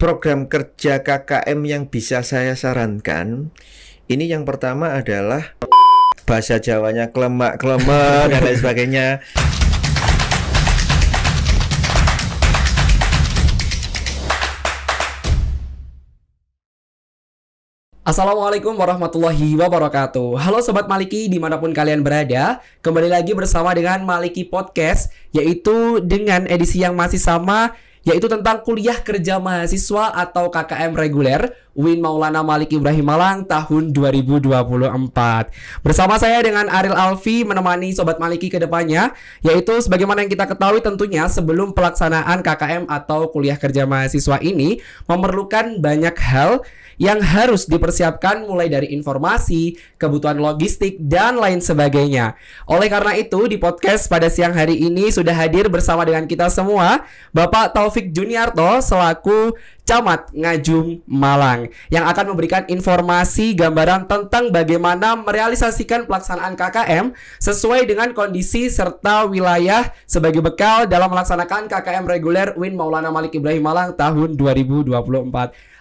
program kerja KKM yang bisa saya sarankan ini yang pertama adalah bahasa Jawanya kelemak kelemak dan lain sebagainya Assalamualaikum warahmatullahi wabarakatuh Halo Sobat Maliki dimanapun kalian berada Kembali lagi bersama dengan Maliki Podcast Yaitu dengan edisi yang masih sama yaitu tentang kuliah kerja mahasiswa atau KKM reguler Win Maulana Malik Ibrahim Malang tahun 2024. Bersama saya dengan Aril Alfi menemani Sobat Maliki ke depannya, yaitu sebagaimana yang kita ketahui tentunya sebelum pelaksanaan KKM atau kuliah kerja mahasiswa ini memerlukan banyak hal yang harus dipersiapkan mulai dari informasi, kebutuhan logistik, dan lain sebagainya. Oleh karena itu, di podcast pada siang hari ini sudah hadir bersama dengan kita semua Bapak Taufik Juniarto selaku Camat Ngajum Malang yang akan memberikan informasi gambaran tentang bagaimana merealisasikan pelaksanaan KKM sesuai dengan kondisi serta wilayah sebagai bekal dalam melaksanakan KKM reguler Win Maulana Malik Ibrahim Malang tahun 2024.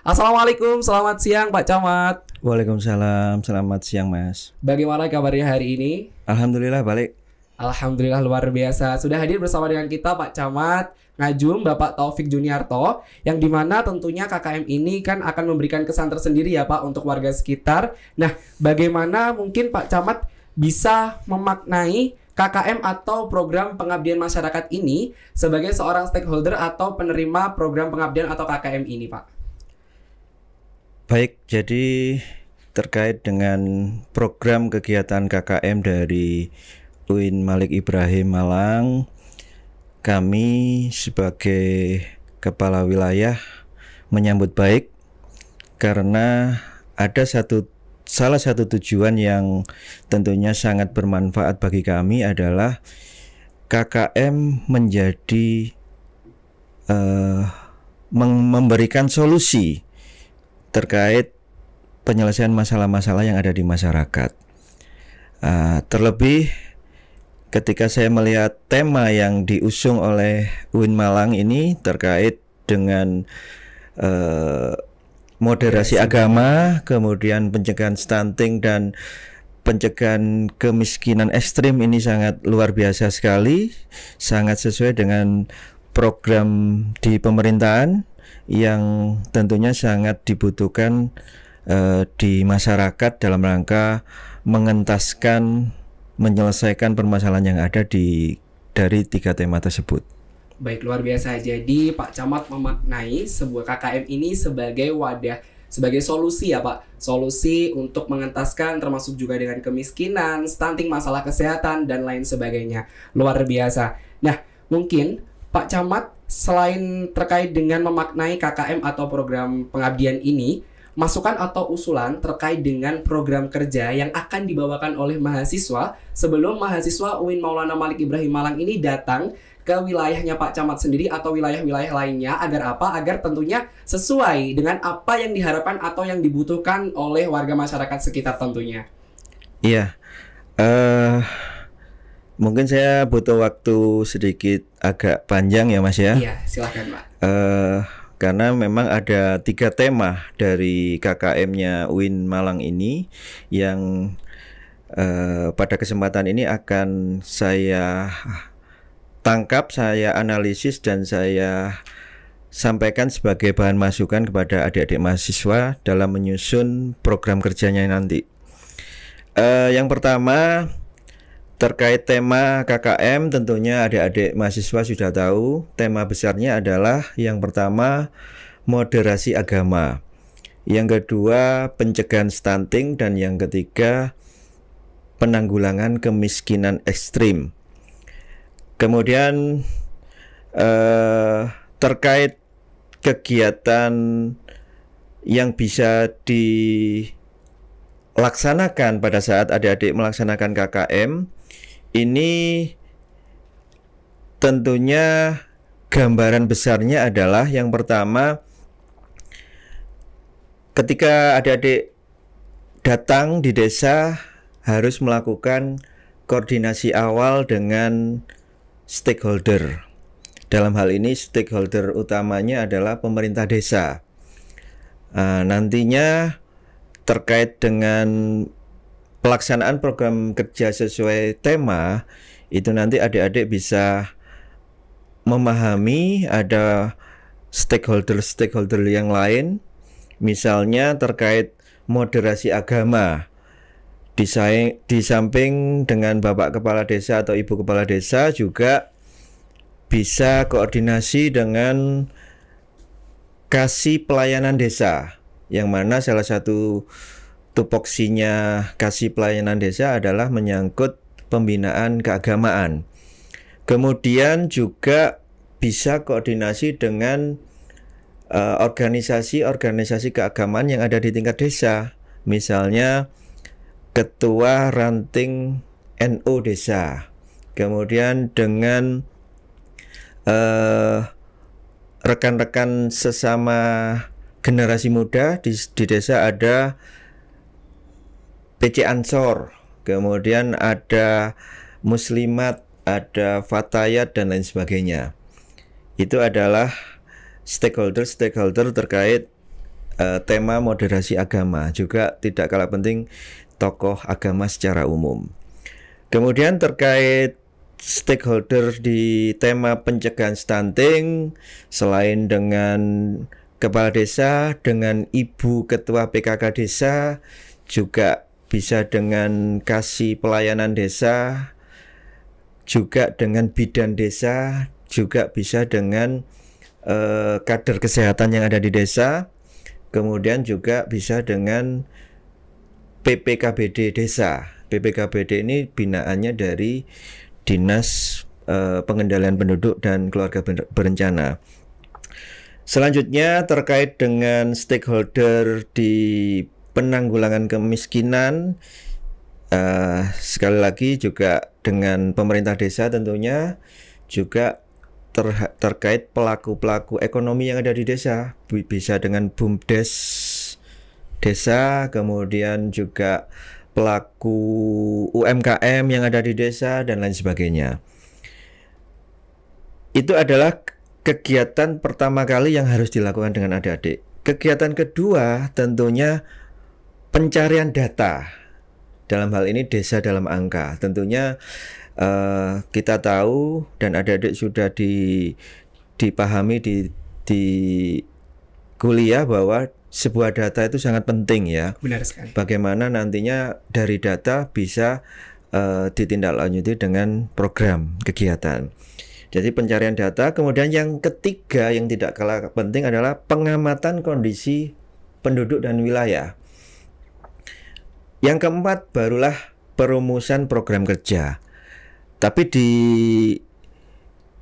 Assalamualaikum, selamat siang Pak Camat. Waalaikumsalam, selamat siang Mas. Bagaimana kabarnya hari ini? Alhamdulillah balik. Alhamdulillah luar biasa. Sudah hadir bersama dengan kita Pak Camat Ngajum, Bapak Taufik Juniarto, yang dimana tentunya KKM ini kan akan memberikan kesan tersendiri ya Pak untuk warga sekitar. Nah, bagaimana mungkin Pak Camat bisa memaknai KKM atau program pengabdian masyarakat ini sebagai seorang stakeholder atau penerima program pengabdian atau KKM ini, Pak? Baik, jadi terkait dengan program kegiatan KKM dari UIN Malik Ibrahim Malang. Kami sebagai kepala wilayah menyambut baik karena ada satu salah satu tujuan yang tentunya sangat bermanfaat bagi kami adalah KKM menjadi uh, memberikan solusi terkait penyelesaian masalah-masalah yang ada di masyarakat. Uh, terlebih ketika saya melihat tema yang diusung oleh Win Malang ini terkait dengan uh, moderasi ya, agama, kemudian pencegahan stunting dan pencegahan kemiskinan ekstrim ini sangat luar biasa sekali, sangat sesuai dengan program di pemerintahan yang tentunya sangat dibutuhkan uh, di masyarakat dalam rangka mengentaskan menyelesaikan permasalahan yang ada di dari tiga tema tersebut. Baik luar biasa. Jadi Pak Camat memaknai sebuah KKM ini sebagai wadah sebagai solusi ya Pak, solusi untuk mengentaskan termasuk juga dengan kemiskinan, stunting, masalah kesehatan dan lain sebagainya. Luar biasa. Nah, mungkin Pak Camat selain terkait dengan memaknai KKM atau program pengabdian ini, masukan atau usulan terkait dengan program kerja yang akan dibawakan oleh mahasiswa sebelum mahasiswa UIN Maulana Malik Ibrahim Malang ini datang ke wilayahnya Pak Camat sendiri atau wilayah-wilayah lainnya agar apa? Agar tentunya sesuai dengan apa yang diharapkan atau yang dibutuhkan oleh warga masyarakat sekitar tentunya. Iya. Eh uh, mungkin saya butuh waktu sedikit agak panjang ya Mas ya. Iya, silakan Pak. uh, karena memang ada tiga tema dari KKM-nya Win Malang ini yang eh, pada kesempatan ini akan saya tangkap, saya analisis dan saya sampaikan sebagai bahan masukan kepada adik-adik mahasiswa dalam menyusun program kerjanya nanti. Uh, yang pertama Terkait tema KKM tentunya adik-adik mahasiswa sudah tahu tema besarnya adalah yang pertama moderasi agama. Yang kedua pencegahan stunting dan yang ketiga penanggulangan kemiskinan ekstrim. Kemudian eh, terkait kegiatan yang bisa dilaksanakan pada saat adik-adik melaksanakan KKM ini tentunya gambaran besarnya adalah yang pertama ketika adik-adik datang di desa harus melakukan koordinasi awal dengan stakeholder. Dalam hal ini stakeholder utamanya adalah pemerintah desa. Ah, nantinya terkait dengan pelaksanaan program kerja sesuai tema itu nanti adik-adik bisa memahami ada stakeholder-stakeholder yang lain misalnya terkait moderasi agama di samping dengan Bapak Kepala Desa atau Ibu Kepala Desa juga bisa koordinasi dengan kasih pelayanan desa yang mana salah satu tupoksinya kasih pelayanan desa adalah menyangkut pembinaan keagamaan. Kemudian juga bisa koordinasi dengan eh, organisasi-organisasi uh, keagamaan yang ada di tingkat desa. Misalnya ketua ranting NU desa. Kemudian dengan uh, rekan-rekan sesama generasi muda di, di desa ada PC Ansor, kemudian ada Muslimat, ada Fatayat dan lain sebagainya. Itu adalah stakeholder-stakeholder terkait uh, tema moderasi agama, juga tidak kalah penting tokoh agama secara umum. Kemudian terkait stakeholder di tema pencegahan stunting selain dengan kepala desa dengan ibu ketua PKK desa juga bisa dengan kasih pelayanan desa, juga dengan bidan desa, juga bisa dengan eh, kader kesehatan yang ada di desa, kemudian juga bisa dengan PPKBD desa. PPKBD ini binaannya dari Dinas eh, Pengendalian Penduduk dan Keluarga Berencana. Selanjutnya terkait dengan stakeholder di penanggulangan kemiskinan uh, sekali lagi juga dengan pemerintah desa tentunya juga ter terkait pelaku-pelaku ekonomi yang ada di desa bisa dengan bumdes desa kemudian juga pelaku UMKM yang ada di desa dan lain sebagainya itu adalah kegiatan pertama kali yang harus dilakukan dengan adik-adik kegiatan kedua tentunya pencarian data dalam hal ini desa dalam angka tentunya uh, kita tahu dan adik-adik sudah di dipahami di di kuliah bahwa sebuah data itu sangat penting ya benar sekali bagaimana nantinya dari data bisa uh, ditindaklanjuti dengan program kegiatan jadi pencarian data kemudian yang ketiga yang tidak kalah penting adalah pengamatan kondisi penduduk dan wilayah yang keempat barulah perumusan program kerja. Tapi di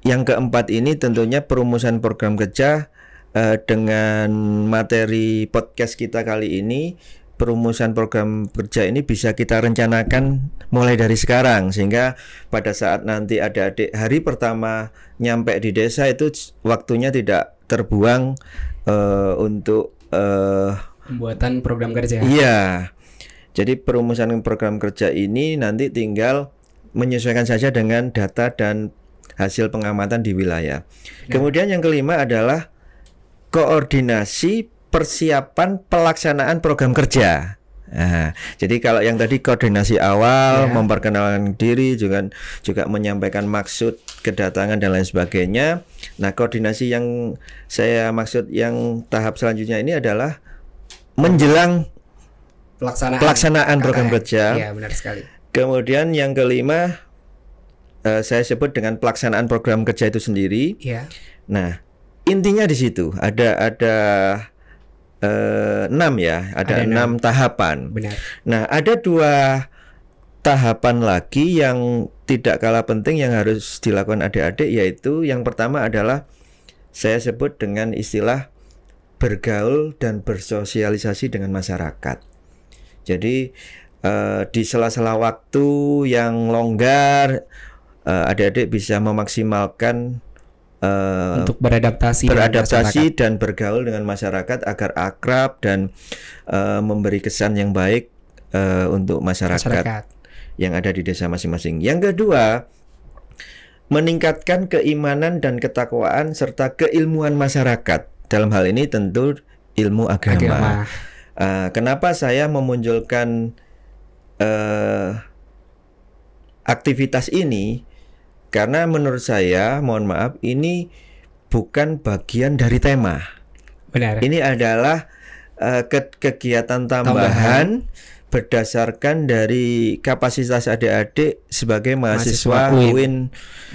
yang keempat ini tentunya perumusan program kerja eh, dengan materi podcast kita kali ini perumusan program kerja ini bisa kita rencanakan mulai dari sekarang sehingga pada saat nanti ada adik hari pertama nyampe di desa itu waktunya tidak terbuang uh, untuk uh, pembuatan program kerja. Iya. Jadi perumusan program kerja ini nanti tinggal menyesuaikan saja dengan data dan hasil pengamatan di wilayah. Nah. Kemudian yang kelima adalah koordinasi persiapan pelaksanaan program kerja. Nah, jadi kalau yang tadi koordinasi awal, yeah. memperkenalkan diri juga juga menyampaikan maksud kedatangan dan lain sebagainya. Nah, koordinasi yang saya maksud yang tahap selanjutnya ini adalah menjelang pelaksanaan pelaksanaan program ya? kerja. Iya, benar sekali. Kemudian yang kelima uh, saya sebut dengan pelaksanaan program kerja itu sendiri. Iya. Nah, intinya di situ ada ada eh, enam ya, ada, ada enam tahapan. Benar. Nah, ada dua tahapan lagi yang tidak kalah penting yang harus dilakukan adik-adik yaitu yang pertama adalah saya sebut dengan istilah bergaul dan bersosialisasi dengan masyarakat. Jadi uh, di sela-sela waktu yang longgar uh, adik-adik bisa memaksimalkan uh, untuk beradaptasi beradaptasi dan bergaul dengan masyarakat agar akrab dan uh, memberi kesan yang baik uh, untuk masyarakat, masyarakat yang ada di desa masing-masing. Yang kedua, meningkatkan keimanan dan ketakwaan serta keilmuan masyarakat. Dalam hal ini tentu ilmu agama. agama. Uh, kenapa saya memunculkan uh, aktivitas ini? Karena menurut saya, mohon maaf, ini bukan bagian dari tema. Benar. Ini adalah uh, kegiatan tambahan, tambahan berdasarkan dari kapasitas adik-adik sebagai mahasiswa, mahasiswa UIN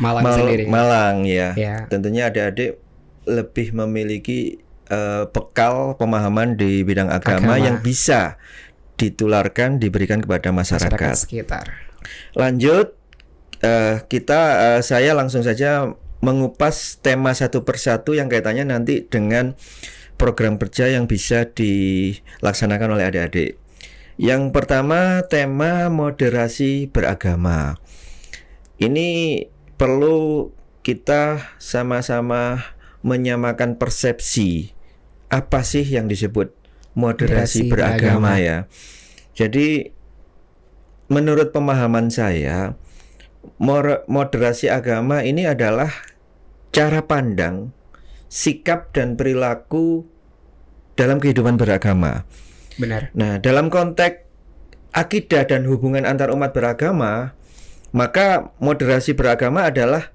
Malang, Mal sendiri. Malang ya. ya. Tentunya adik-adik lebih memiliki uh, bekal pemahaman di bidang agama, agama yang bisa ditularkan diberikan kepada masyarakat, masyarakat sekitar. Lanjut uh, kita uh, saya langsung saja mengupas tema satu persatu yang kaitannya nanti dengan program kerja yang bisa dilaksanakan oleh adik-adik. Yang pertama tema moderasi beragama. Ini perlu kita sama-sama menyamakan persepsi apa sih yang disebut moderasi, beragama, beragama ya. Jadi menurut pemahaman saya moderasi agama ini adalah cara pandang, sikap dan perilaku dalam kehidupan beragama. Benar. Nah, dalam konteks akidah dan hubungan antar umat beragama, maka moderasi beragama adalah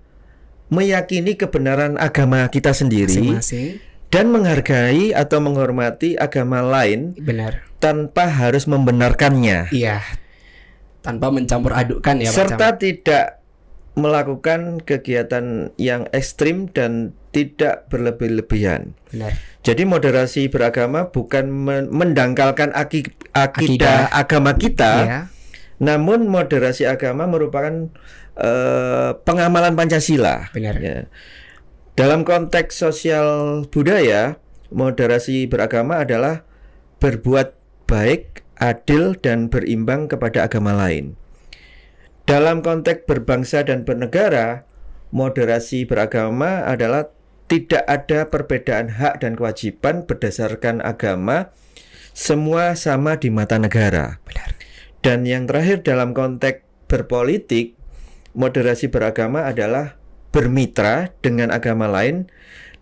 meyakini kebenaran agama kita sendiri. Masing-masing dan menghargai atau menghormati agama lain benar tanpa harus membenarkannya iya tanpa mencampur adukkan ya serta macam. tidak melakukan kegiatan yang ekstrim dan tidak berlebih-lebihan. Benar. Jadi moderasi beragama bukan mendangkalkan aki akidah, akidah agama kita, iya. namun moderasi agama merupakan uh, pengamalan Pancasila. Benar. Ya dalam konteks sosial budaya, moderasi beragama adalah berbuat baik, adil, dan berimbang kepada agama lain. Dalam konteks berbangsa dan bernegara, moderasi beragama adalah tidak ada perbedaan hak dan kewajiban berdasarkan agama, semua sama di mata negara. Benar. Dan yang terakhir dalam konteks berpolitik, moderasi beragama adalah bermitra dengan agama lain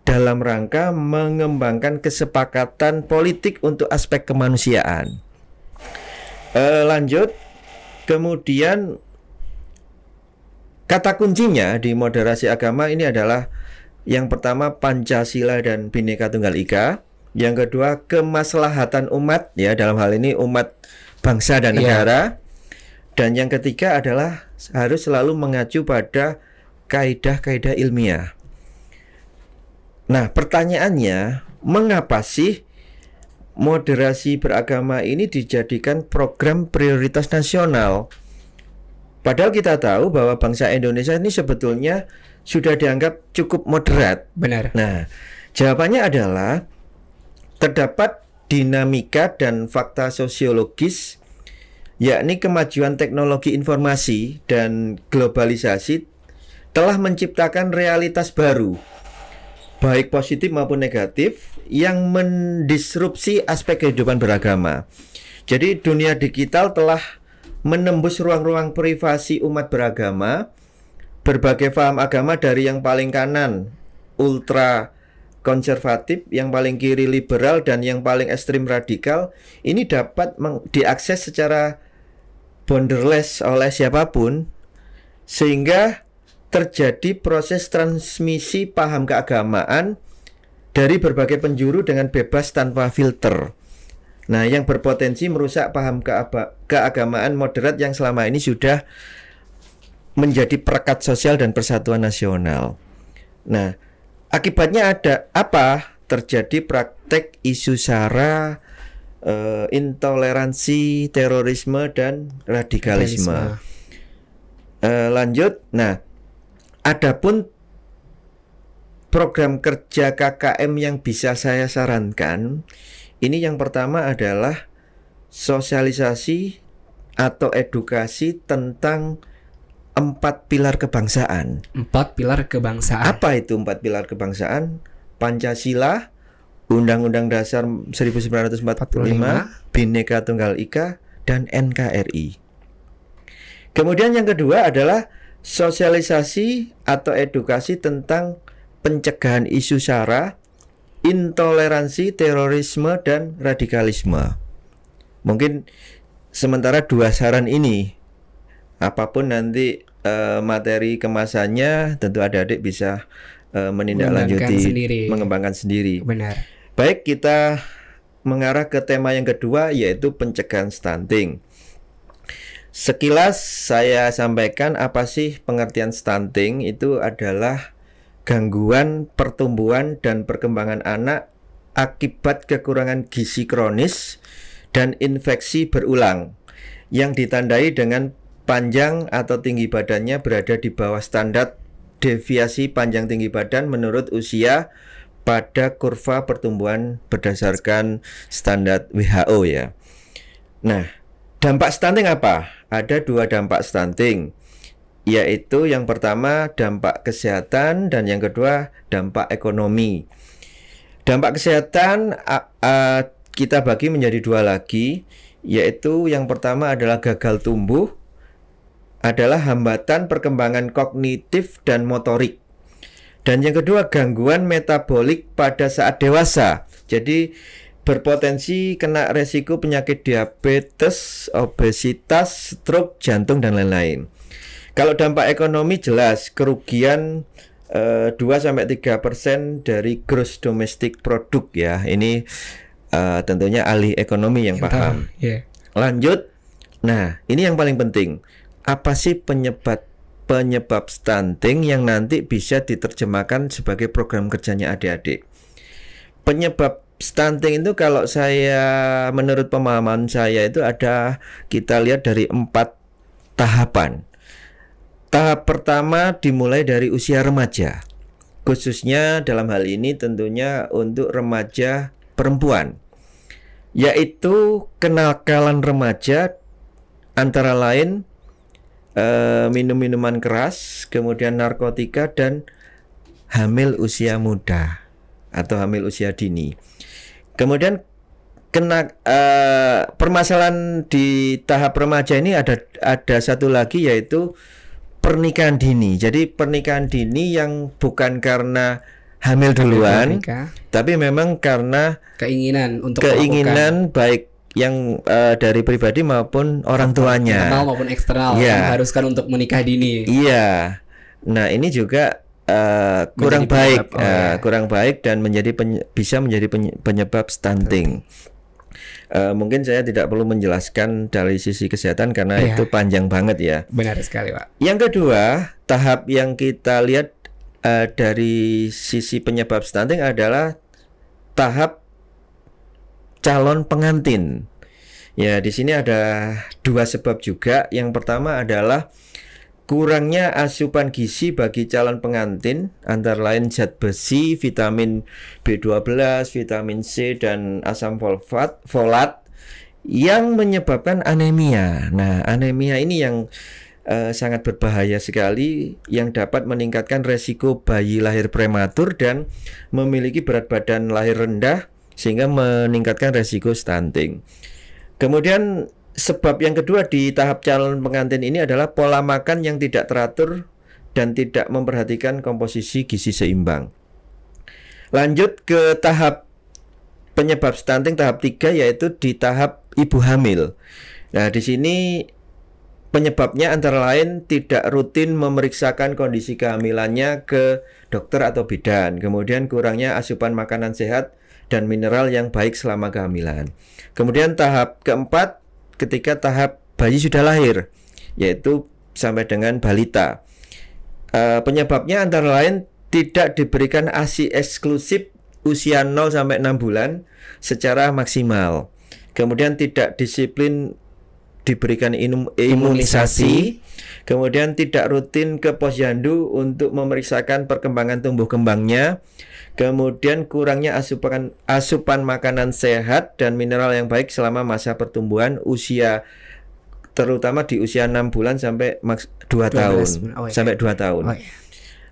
dalam rangka mengembangkan kesepakatan politik untuk aspek kemanusiaan. E, lanjut, kemudian kata kuncinya di moderasi agama ini adalah yang pertama Pancasila dan Bhinneka Tunggal Ika, yang kedua kemaslahatan umat ya dalam hal ini umat bangsa dan iya. negara, yeah. dan yang ketiga adalah harus selalu mengacu pada kaidah-kaidah ilmiah. Nah, pertanyaannya, mengapa sih moderasi beragama ini dijadikan program prioritas nasional? Padahal kita tahu bahwa bangsa Indonesia ini sebetulnya sudah dianggap cukup moderat. Benar. Nah, jawabannya adalah terdapat dinamika dan fakta sosiologis yakni kemajuan teknologi informasi dan globalisasi telah menciptakan realitas baru baik positif maupun negatif yang mendisrupsi aspek kehidupan beragama. Jadi dunia digital telah menembus ruang-ruang privasi umat beragama berbagai paham agama dari yang paling kanan ultra konservatif, yang paling kiri liberal dan yang paling ekstrim radikal ini dapat diakses secara borderless oleh siapapun sehingga terjadi proses transmisi paham keagamaan dari berbagai penjuru dengan bebas tanpa filter. Nah, yang berpotensi merusak paham keagamaan moderat yang selama ini sudah menjadi perekat sosial dan persatuan nasional. Nah, akibatnya ada apa? Terjadi praktek isu sara, uh, intoleransi, terorisme dan radikalisme. radikalisme. Uh, lanjut. Nah, Adapun program kerja KKM yang bisa saya sarankan, ini yang pertama adalah sosialisasi atau edukasi tentang empat pilar kebangsaan. Empat pilar kebangsaan. Apa itu empat pilar kebangsaan? Pancasila, Undang-Undang Dasar 1945, 45. Bhinneka Tunggal Ika, dan NKRI. Kemudian yang kedua adalah sosialisasi atau edukasi tentang pencegahan isu SARA, intoleransi, terorisme, dan radikalisme. Mungkin sementara dua saran ini, apapun nanti eh, materi kemasannya, tentu adik-adik bisa eh, menindaklanjuti, sendiri. mengembangkan sendiri. Benar. Baik, kita mengarah ke tema yang kedua, yaitu pencegahan stunting. Sekilas saya sampaikan apa sih pengertian stunting itu adalah gangguan pertumbuhan dan perkembangan anak akibat kekurangan gizi kronis dan infeksi berulang yang ditandai dengan panjang atau tinggi badannya berada di bawah standar deviasi panjang tinggi badan menurut usia pada kurva pertumbuhan berdasarkan standar WHO ya. Nah, dampak stunting apa? ada dua dampak stunting, yaitu yang pertama dampak kesehatan dan yang kedua dampak ekonomi. Dampak kesehatan uh, uh, kita bagi menjadi dua lagi, yaitu yang pertama adalah gagal tumbuh, adalah hambatan perkembangan kognitif dan motorik. Dan yang kedua gangguan metabolik pada saat dewasa. Jadi berpotensi kena resiko penyakit diabetes, obesitas, stroke, jantung dan lain-lain. Kalau dampak ekonomi jelas kerugian eh, 2 sampai 3% dari gross domestic product ya. Ini eh, tentunya ahli ekonomi yang, yang paham. paham. Yeah. Lanjut. Nah, ini yang paling penting. Apa sih penyebab penyebab stunting yang nanti bisa diterjemahkan sebagai program kerjanya adik-adik? Penyebab stunting itu kalau saya menurut pemahaman saya itu ada kita lihat dari empat tahapan. Tahap pertama dimulai dari usia remaja. Khususnya dalam hal ini tentunya untuk remaja perempuan. Yaitu kenakalan remaja antara lain eh, minum-minuman keras, kemudian narkotika dan hamil usia muda atau hamil usia dini. Kemudian kena uh, permasalahan di tahap remaja ini ada ada satu lagi yaitu pernikahan dini. Jadi pernikahan dini yang bukan karena hamil duluan, tapi memang karena keinginan untuk keinginan melakukan. baik yang uh, dari pribadi maupun orang tuanya, internal maupun eksternal, yeah. yang haruskan untuk menikah dini. Iya. Yeah. Nah ini juga Eh, kurang menjadi baik, uh, ya. Eh, kurang baik dan menjadi bisa menjadi penyebab stunting. Uh, mungkin saya tidak perlu menjelaskan dari sisi kesehatan karena ya. itu panjang banget ya. Benar sekali, Pak. Yang kedua, tahap yang kita lihat uh, dari sisi penyebab stunting adalah tahap calon pengantin. Ya, di sini ada dua sebab juga. Yang pertama adalah Kurangnya asupan gizi bagi calon pengantin antara lain zat besi, vitamin B12, vitamin C dan asam folat, folat yang menyebabkan anemia. Nah, anemia ini yang uh, sangat berbahaya sekali yang dapat meningkatkan resiko bayi lahir prematur dan memiliki berat badan lahir rendah sehingga meningkatkan resiko stunting. Kemudian sebab yang kedua di tahap calon pengantin ini adalah pola makan yang tidak teratur dan tidak memperhatikan komposisi gizi seimbang. Lanjut ke tahap penyebab stunting tahap 3 yaitu di tahap ibu hamil. Nah, di sini penyebabnya antara lain tidak rutin memeriksakan kondisi kehamilannya ke dokter atau bidan, kemudian kurangnya asupan makanan sehat dan mineral yang baik selama kehamilan. Kemudian tahap keempat ketika tahap bayi sudah lahir, yaitu sampai dengan balita. E, penyebabnya antara lain tidak diberikan ASI eksklusif usia 0 sampai 6 bulan secara maksimal. Kemudian tidak disiplin diberikan inum, eh, imunisasi, imunisasi, kemudian tidak rutin ke posyandu untuk memeriksakan perkembangan tumbuh kembangnya, Kemudian kurangnya asupan asupan makanan sehat dan mineral yang baik selama masa pertumbuhan usia terutama di usia 6 bulan sampai maks 2 tahun. Oh, iya. Sampai 2 tahun. Oh, iya.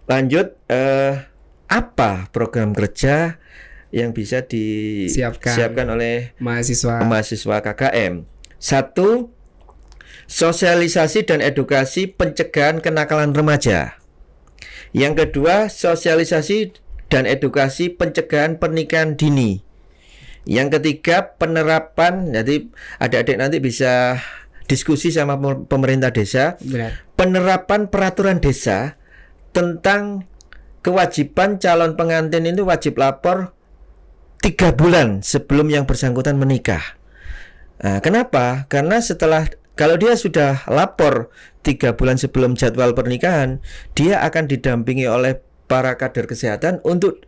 Lanjut eh apa program kerja yang bisa disiapkan oleh mahasiswa mahasiswa KKM? Satu sosialisasi dan edukasi pencegahan kenakalan remaja. Yang kedua, sosialisasi dan edukasi pencegahan pernikahan dini. Yang ketiga, penerapan jadi adik-adik nanti bisa diskusi sama pemerintah desa. Penerapan peraturan desa tentang kewajiban calon pengantin itu wajib lapor tiga bulan sebelum yang bersangkutan menikah. Nah, kenapa? Karena setelah kalau dia sudah lapor tiga bulan sebelum jadwal pernikahan, dia akan didampingi oleh para kader kesehatan untuk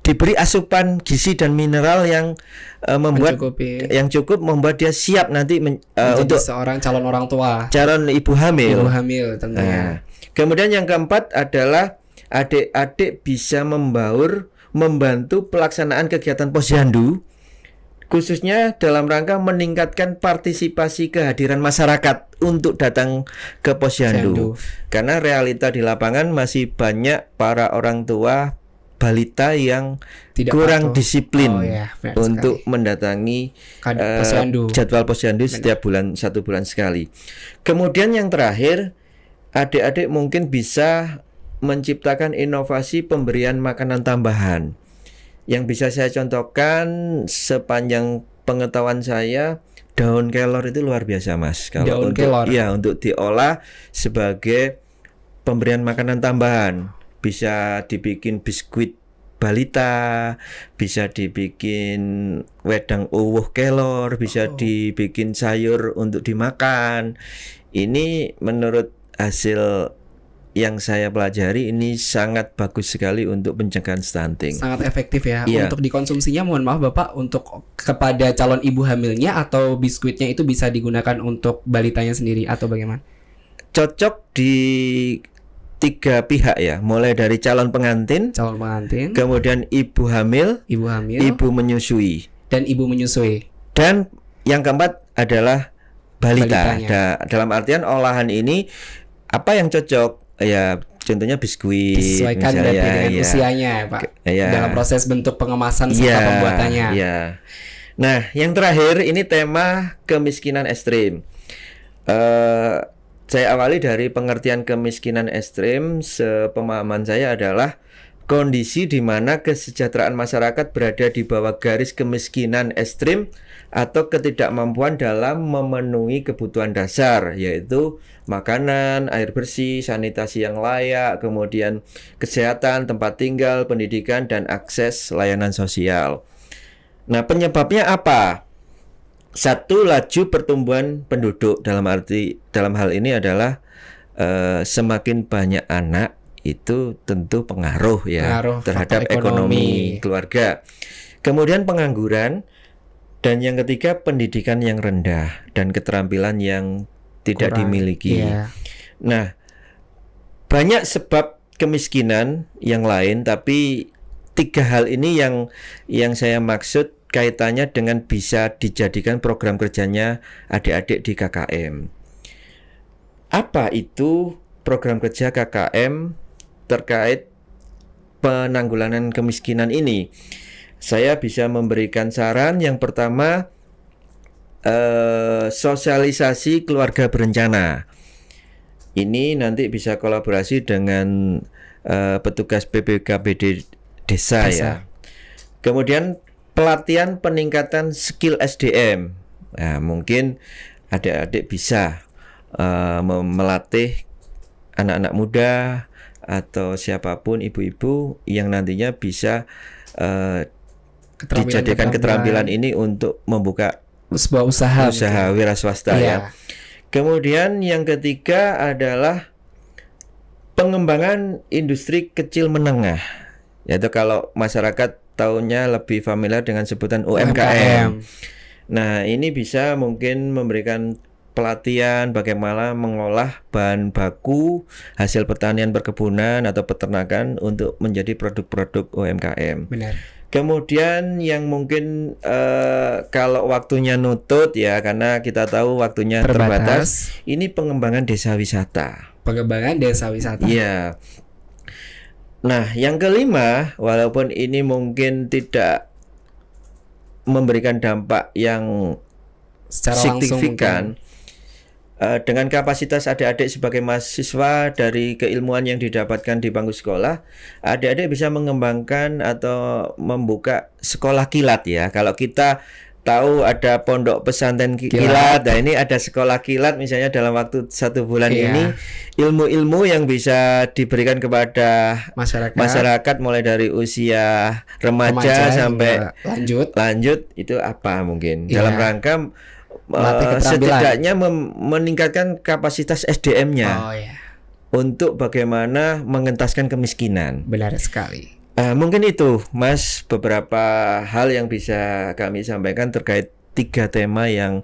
diberi asupan gizi dan mineral yang uh, membuat Mencukupi. Iya. yang cukup membuat dia siap nanti men, uh, untuk seorang calon orang tua, calon ibu hamil. Ibu hamil tentunya. Nah. Kemudian yang keempat adalah adik-adik bisa membaur membantu pelaksanaan kegiatan posyandu khususnya dalam rangka meningkatkan partisipasi kehadiran masyarakat untuk datang ke posyandu. Karena realita di lapangan masih banyak para orang tua balita yang Tidak kurang patuh. disiplin oh, yeah. untuk sekali. mendatangi Kada, eh, posyandu. jadwal posyandu benar. setiap bulan satu bulan sekali. Kemudian yang terakhir, adik-adik mungkin bisa menciptakan inovasi pemberian makanan tambahan. Yang bisa saya contohkan sepanjang pengetahuan saya daun kelor itu luar biasa mas kalau daun untuk kelor. ya untuk diolah sebagai pemberian makanan tambahan bisa dibikin biskuit balita bisa dibikin wedang uwuh kelor bisa oh. dibikin sayur untuk dimakan ini menurut hasil yang saya pelajari ini sangat bagus sekali untuk pencegahan stunting. Sangat efektif ya. ya. Untuk dikonsumsinya mohon maaf Bapak untuk kepada calon ibu hamilnya atau biskuitnya itu bisa digunakan untuk balitanya sendiri atau bagaimana? Cocok di tiga pihak ya, mulai dari calon pengantin, calon pengantin, kemudian ibu hamil, ibu hamil, ibu menyusui, dan ibu menyusui. Dan yang keempat adalah balita. Da dalam artian olahan ini apa yang cocok ya contohnya biskuit disesuaikan ya, misalnya, dengan ya, usianya ya, Pak ya, dalam proses bentuk pengemasan serta ya, pembuatannya. Ya. Nah, yang terakhir ini tema kemiskinan ekstrim. Uh, saya awali dari pengertian kemiskinan ekstrim. Sepemahaman saya adalah kondisi di mana kesejahteraan masyarakat berada di bawah garis kemiskinan ekstrim atau ketidakmampuan dalam memenuhi kebutuhan dasar yaitu makanan, air bersih, sanitasi yang layak, kemudian kesehatan, tempat tinggal, pendidikan dan akses layanan sosial. Nah, penyebabnya apa? Satu laju pertumbuhan penduduk dalam arti dalam hal ini adalah e, semakin banyak anak itu tentu pengaruh ya pengaruh terhadap ekonomi. ekonomi keluarga. Kemudian pengangguran dan yang ketiga pendidikan yang rendah dan keterampilan yang tidak Kurang, dimiliki. Yeah. Nah, banyak sebab kemiskinan yang lain tapi tiga hal ini yang yang saya maksud kaitannya dengan bisa dijadikan program kerjanya adik-adik di KKM. Apa itu program kerja KKM terkait penanggulangan kemiskinan ini? saya bisa memberikan saran yang pertama eh, sosialisasi keluarga berencana. Ini nanti bisa kolaborasi dengan eh, petugas PPKBD desa, desa ya. Kemudian pelatihan peningkatan skill SDM. Nah, mungkin adik-adik bisa eh, melatih anak-anak muda atau siapapun ibu-ibu yang nantinya bisa eh, keterampilan, dijadikan keterampilan, keterampilan ini untuk membuka sebuah usaha usaha gitu. wira swasta ya. ya. Kemudian yang ketiga adalah pengembangan industri kecil menengah. Yaitu kalau masyarakat tahunya lebih familiar dengan sebutan UMKM. UMKM. Nah, ini bisa mungkin memberikan pelatihan bagaimana mengolah bahan baku hasil pertanian perkebunan atau peternakan untuk menjadi produk-produk UMKM. Benar. Kemudian yang mungkin uh, kalau waktunya nutut ya karena kita tahu waktunya terbatas. terbatas. Ini pengembangan desa wisata. Pengembangan desa wisata. Iya. Nah, yang kelima walaupun ini mungkin tidak memberikan dampak yang secara signifikan, langsung Eh, dengan kapasitas adik-adik sebagai mahasiswa dari keilmuan yang didapatkan di bangku sekolah, adik-adik bisa mengembangkan atau membuka sekolah kilat ya. Kalau kita tahu ada pondok pesantren kilat, kilat. Nah ini ada sekolah kilat misalnya dalam waktu satu bulan iya. ini ilmu-ilmu yang bisa diberikan kepada masyarakat, masyarakat mulai dari usia remaja, remaja sampai lanjut lanjut itu apa mungkin iya. dalam rangka Eh, setidaknya meningkatkan kapasitas SDM-nya oh, iya. untuk bagaimana mengentaskan kemiskinan. Benar sekali. Uh, mungkin itu, Mas, beberapa hal yang bisa kami sampaikan terkait tiga tema yang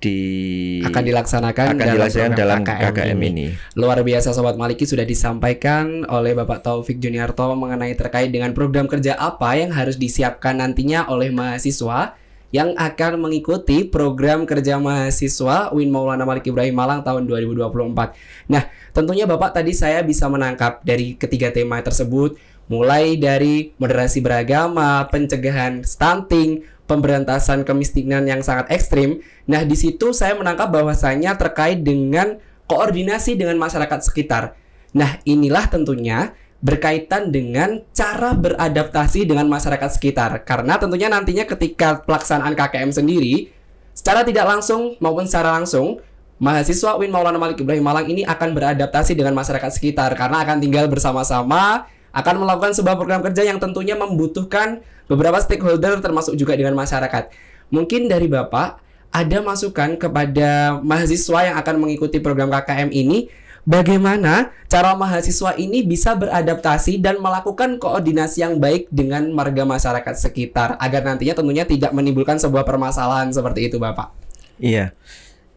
di akan dilaksanakan akan dalam dilaksanakan dalam KKM, KKM ini. ini. Luar biasa sobat Maliki sudah disampaikan oleh Bapak Taufik Juniarto mengenai terkait dengan program kerja apa yang harus disiapkan nantinya oleh mahasiswa yang akan mengikuti program kerja mahasiswa Win Maulana Malik Ibrahim Malang tahun 2024. Nah, tentunya Bapak tadi saya bisa menangkap dari ketiga tema tersebut mulai dari moderasi beragama, pencegahan stunting, pemberantasan kemiskinan yang sangat ekstrim. Nah, di situ saya menangkap bahwasanya terkait dengan koordinasi dengan masyarakat sekitar. Nah, inilah tentunya berkaitan dengan cara beradaptasi dengan masyarakat sekitar. Karena tentunya nantinya ketika pelaksanaan KKM sendiri, secara tidak langsung maupun secara langsung, mahasiswa Win Maulana Malik Ibrahim Malang ini akan beradaptasi dengan masyarakat sekitar karena akan tinggal bersama-sama, akan melakukan sebuah program kerja yang tentunya membutuhkan beberapa stakeholder termasuk juga dengan masyarakat. Mungkin dari Bapak ada masukan kepada mahasiswa yang akan mengikuti program KKM ini bagaimana cara mahasiswa ini bisa beradaptasi dan melakukan koordinasi yang baik dengan warga masyarakat sekitar agar nantinya tentunya tidak menimbulkan sebuah permasalahan seperti itu, Bapak. Iya.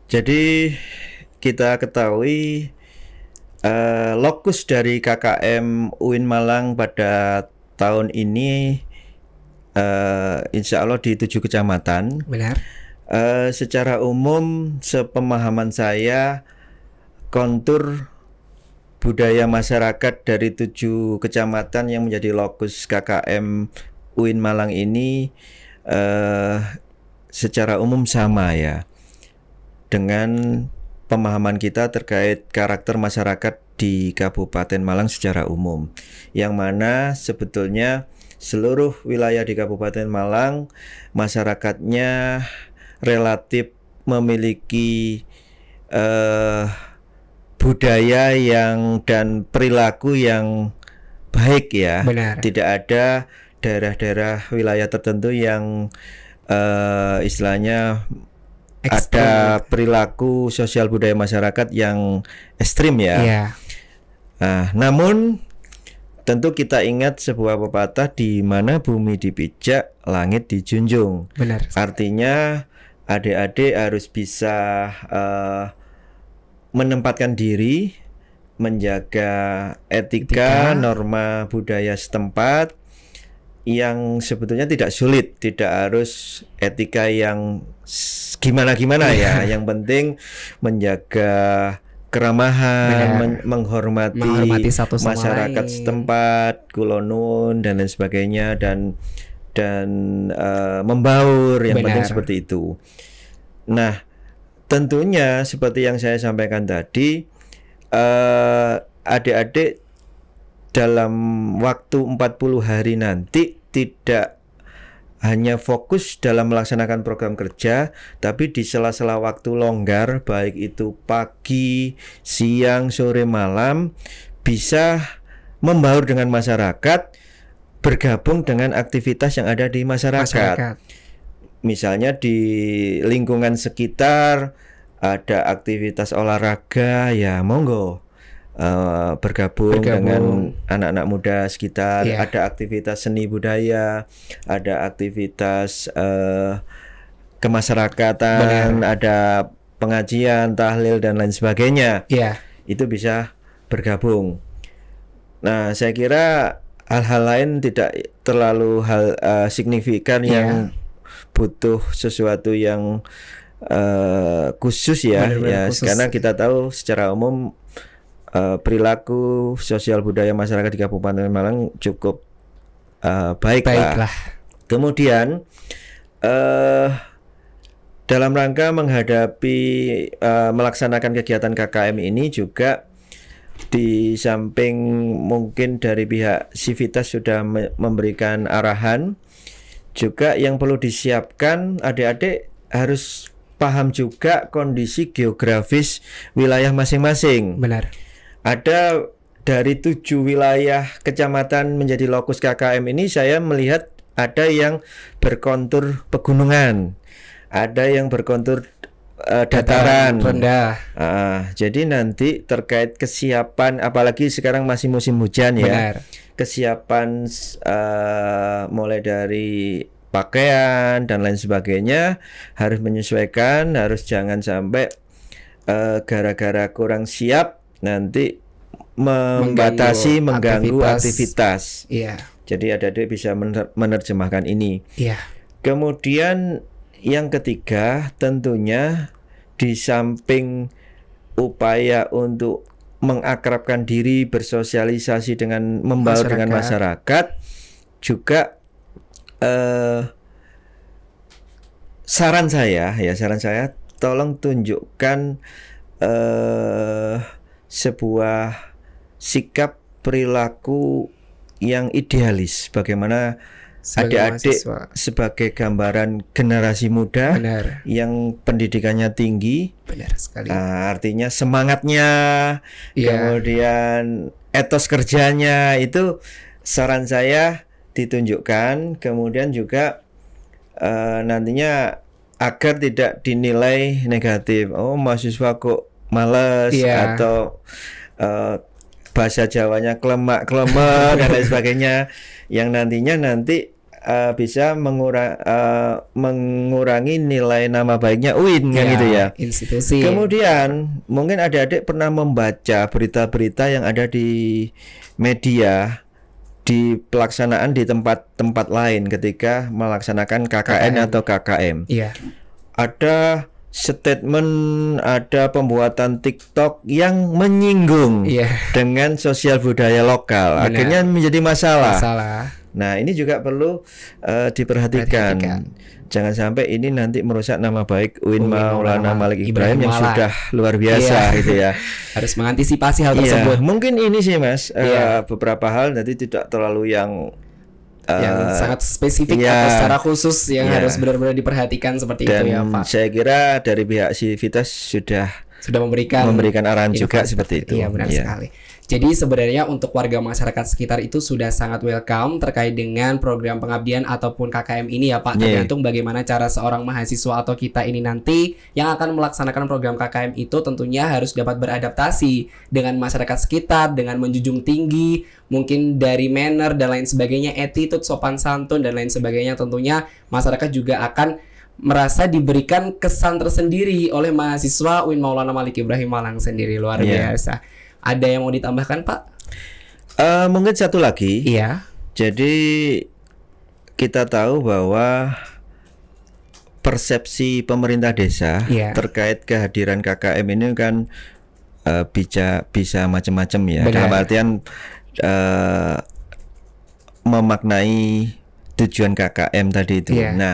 Jadi kita ketahui uh, lokus dari KKM UIN Malang pada tahun ini uh, insya Allah di tujuh kecamatan. Benar. Uh, secara umum sepemahaman saya kontur budaya masyarakat dari tujuh kecamatan yang menjadi lokus KKM UIN Malang ini eh, secara umum sama ya dengan pemahaman kita terkait karakter masyarakat di Kabupaten Malang secara umum yang mana sebetulnya seluruh wilayah di Kabupaten Malang masyarakatnya relatif memiliki eh, budaya yang dan perilaku yang baik ya. Benar. Tidak ada daerah-daerah wilayah tertentu yang uh, istilahnya Extreme. ada perilaku sosial budaya masyarakat yang ekstrim ya. Yeah. Nah, namun tentu kita ingat sebuah pepatah di mana bumi dipijak, langit dijunjung. Benar. Artinya adik-adik harus bisa uh, menempatkan diri, menjaga etika, etika, norma budaya setempat yang sebetulnya tidak sulit, tidak harus etika yang gimana-gimana iya. ya. Yang penting menjaga keramahan, men menghormati, menghormati satu sama masyarakat lain. setempat, kulonun dan lain sebagainya dan dan uh, membaur yang Benar. penting seperti itu. Nah, Tentunya seperti yang saya sampaikan tadi, eh, adik-adik dalam waktu 40 hari nanti tidak hanya fokus dalam melaksanakan program kerja, tapi di sela-sela waktu longgar, baik itu pagi, siang, sore, malam, bisa membaur dengan masyarakat, bergabung dengan aktivitas yang ada di masyarakat. masyarakat misalnya di lingkungan sekitar ada aktivitas olahraga ya monggo uh, bergabung, bergabung dengan anak-anak muda sekitar yeah. ada aktivitas seni budaya ada aktivitas uh, kemasyarakatan Benar. ada pengajian tahlil dan lain sebagainya yeah. itu bisa bergabung nah saya kira hal-hal lain tidak terlalu hal uh, signifikan yeah. yang butuh sesuatu yang uh, khusus ya ya khusus. karena kita tahu secara umum uh, perilaku sosial budaya masyarakat di Kabupaten Malang cukup uh, baik Lah. Kemudian uh, dalam rangka menghadapi uh, melaksanakan kegiatan KKM ini juga di samping mungkin dari pihak Civitas sudah memberikan arahan juga yang perlu disiapkan adik-adik harus paham juga kondisi geografis wilayah masing-masing. Benar. Ada dari tujuh wilayah kecamatan menjadi lokus KKM ini saya melihat ada yang berkontur pegunungan, ada yang berkontur uh, dataran rendah. Uh, jadi nanti terkait kesiapan, apalagi sekarang masih musim hujan ya kesiapan uh, mulai dari pakaian dan lain sebagainya harus menyesuaikan harus jangan sampai eh, gara-gara uh, kurang siap nanti membatasi mengganggu, aktivitas. aktivitas. Yeah. Jadi ada dia bisa menerjemahkan ini. Yeah. Kemudian yang ketiga tentunya di samping upaya untuk mengakrabkan diri, bersosialisasi dengan membaur dengan masyarakat, juga eh, saran saya ya saran saya tolong tunjukkan eh, sebuah sikap perilaku yang idealis bagaimana adik-adik sebagai gambaran generasi muda Benar. yang pendidikannya tinggi. Benar sekali. Uh, artinya semangatnya, ya. kemudian etos kerjanya itu saran saya ditunjukkan. Kemudian juga uh, nantinya agar tidak dinilai negatif. Oh mahasiswa kok males ya. atau uh, bahasa Jawanya kelemak kelemak dan lain sebagainya yang nantinya nanti uh, bisa mengura uh, mengurangi nilai nama baiknya UIN kan ya, kan gitu ya. Institusi. Kemudian mungkin adik-adik pernah membaca berita-berita yang ada di media di pelaksanaan di tempat-tempat lain ketika melaksanakan KKN, KKN. atau KKM. Iya. Ada statement ada pembuatan TikTok yang menyinggung yeah. dengan sosial budaya lokal. Benar. Akhirnya menjadi masalah. Masalah Nah, ini juga perlu uh, diperhatikan. Perhatikan. Jangan sampai ini nanti merusak nama baik Uin, Maulana Malik Ibrahim, yang sudah luar biasa iya. gitu ya. Harus mengantisipasi hal tersebut. Iya. tersebut. Mungkin ini sih Mas, uh, iya. beberapa hal nanti tidak terlalu yang eh, yang uh, sangat spesifik ya, atau secara khusus yang iya. harus benar-benar diperhatikan seperti Dan itu ya Pak. Saya kira dari pihak Civitas sudah sudah memberikan memberikan arahan juga seperti itu. Iya benar iya. sekali. Jadi sebenarnya untuk warga masyarakat sekitar itu sudah sangat welcome terkait dengan program pengabdian ataupun KKM ini ya Pak. Yeah. Tergantung bagaimana cara seorang mahasiswa atau kita ini nanti yang akan melaksanakan program KKM itu tentunya harus dapat beradaptasi dengan masyarakat sekitar dengan menjunjung tinggi mungkin dari manner dan lain sebagainya, attitude sopan santun dan lain sebagainya tentunya masyarakat juga akan merasa diberikan kesan tersendiri oleh mahasiswa Win Maulana Malik Ibrahim Malang sendiri luar yeah. biasa. Ada yang mau ditambahkan Pak? Uh, mungkin satu lagi. Iya. Jadi kita tahu bahwa persepsi pemerintah desa iya. terkait kehadiran KKM ini kan uh, bisa bisa macam-macam ya. Benar. Dalam artian uh, memaknai tujuan KKM tadi itu. Iya. Nah,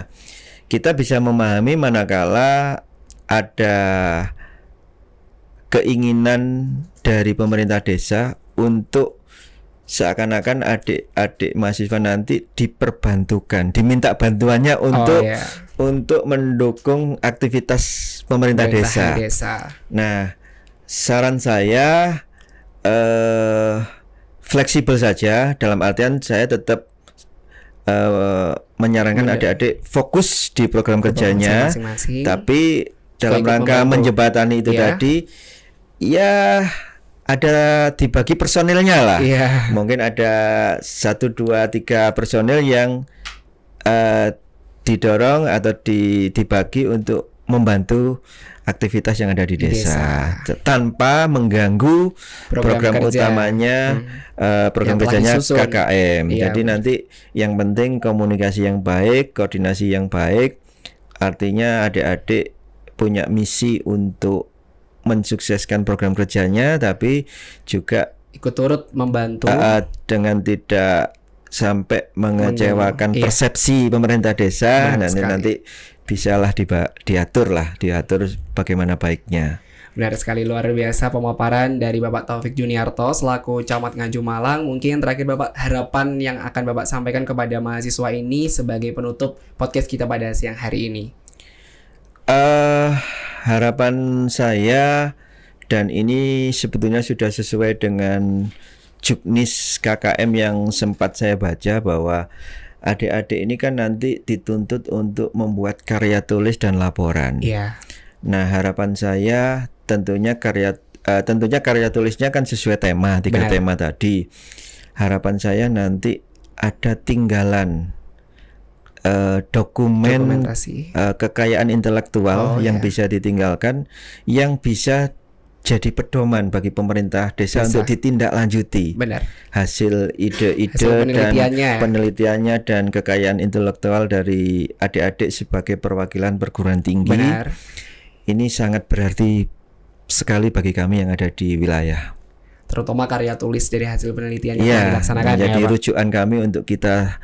kita bisa memahami manakala ada keinginan dari pemerintah desa untuk seakan-akan adik-adik mahasiswa nanti diperbantukan, diminta bantuannya oh, untuk oh, iya. yeah. untuk mendukung aktivitas pemerintah, pemerintah desa. desa. Nah, saran saya eh fleksibel saja dalam artian saya tetap uh, menyarankan iya. adik-adik fokus di program kerjanya, masing -masing. tapi dalam Sebagai rangka menjembatani itu yeah. tadi ya ada dibagi personilnya lah. Yeah. Mungkin ada satu dua tiga personil yang uh, didorong atau di, dibagi untuk membantu aktivitas yang ada di desa, desa. tanpa mengganggu program, program kerja. utamanya hmm. uh, program kerjanya kerjanya KKM. Ya, Jadi nanti yang penting komunikasi yang baik, koordinasi yang baik. Artinya adik-adik punya misi untuk mensukseskan program kerjanya tapi juga ikut turut membantu uh, dengan tidak sampai mengecewakan iya. persepsi pemerintah desa Benar nanti sekali. nanti bisalah diba, diatur lah diatur bagaimana baiknya Benar sekali luar biasa pemaparan dari Bapak Taufik Juniarto selaku Camat Nganjuk Malang. Mungkin terakhir Bapak harapan yang akan Bapak sampaikan kepada mahasiswa ini sebagai penutup podcast kita pada siang hari ini. uh, harapan saya dan ini sebetulnya sudah sesuai dengan juknis KKM yang sempat saya baca bahwa adik-adik ini kan nanti dituntut untuk membuat karya tulis dan laporan. Iya. Nah, harapan saya tentunya karya uh, tentunya karya tulisnya kan sesuai tema, tiga Benar. tema tadi. Harapan saya nanti ada tinggalan Eh, dokumen uh, kekayaan intelektual oh, yang yeah. bisa ditinggalkan yang bisa jadi pedoman bagi pemerintah desa, bisa. untuk ditindaklanjuti Benar. hasil ide-ide penelitiannya. dan penelitiannya dan kekayaan intelektual dari adik-adik sebagai perwakilan perguruan tinggi. Benar. Ini sangat berarti sekali bagi kami yang ada di wilayah. Terutama karya tulis dari hasil penelitian iya, yang ya, dilaksanakan. Menjadi ya, rujukan kami untuk kita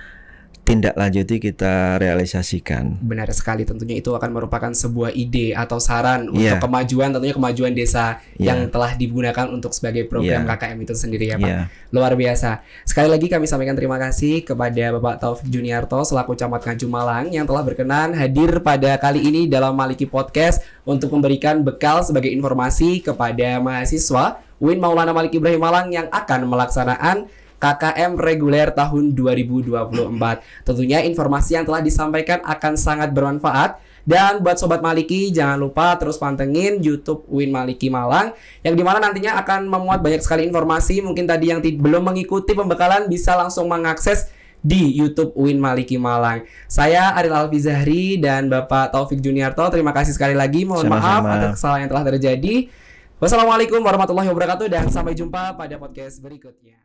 tindak lanjuti kita realisasikan. Benar sekali, tentunya itu akan merupakan sebuah ide atau saran yeah. untuk kemajuan tentunya kemajuan desa yeah. yang telah digunakan untuk sebagai program yeah. KKM itu sendiri ya Pak. Yeah. Luar biasa. Sekali lagi kami sampaikan terima kasih kepada Bapak Taufik Juniarto selaku Camat Ngaju Malang yang telah berkenan hadir pada kali ini dalam Maliki Podcast untuk memberikan bekal sebagai informasi kepada mahasiswa Win Maulana Malik Ibrahim Malang yang akan melaksanakan KKM reguler tahun 2024. Tentunya informasi yang telah disampaikan akan sangat bermanfaat dan buat Sobat Maliki, jangan lupa terus pantengin YouTube Win Maliki Malang yang dimana nantinya akan memuat banyak sekali informasi. Mungkin tadi yang belum mengikuti pembekalan bisa langsung mengakses di YouTube Win Maliki Malang. Saya Aril Alfi Zahri dan Bapak Taufik Juniarto. Terima kasih sekali lagi. Mohon Sama-sama. maaf atas kesalahan yang telah terjadi. Wassalamualaikum warahmatullahi wabarakatuh dan sampai jumpa pada podcast berikutnya.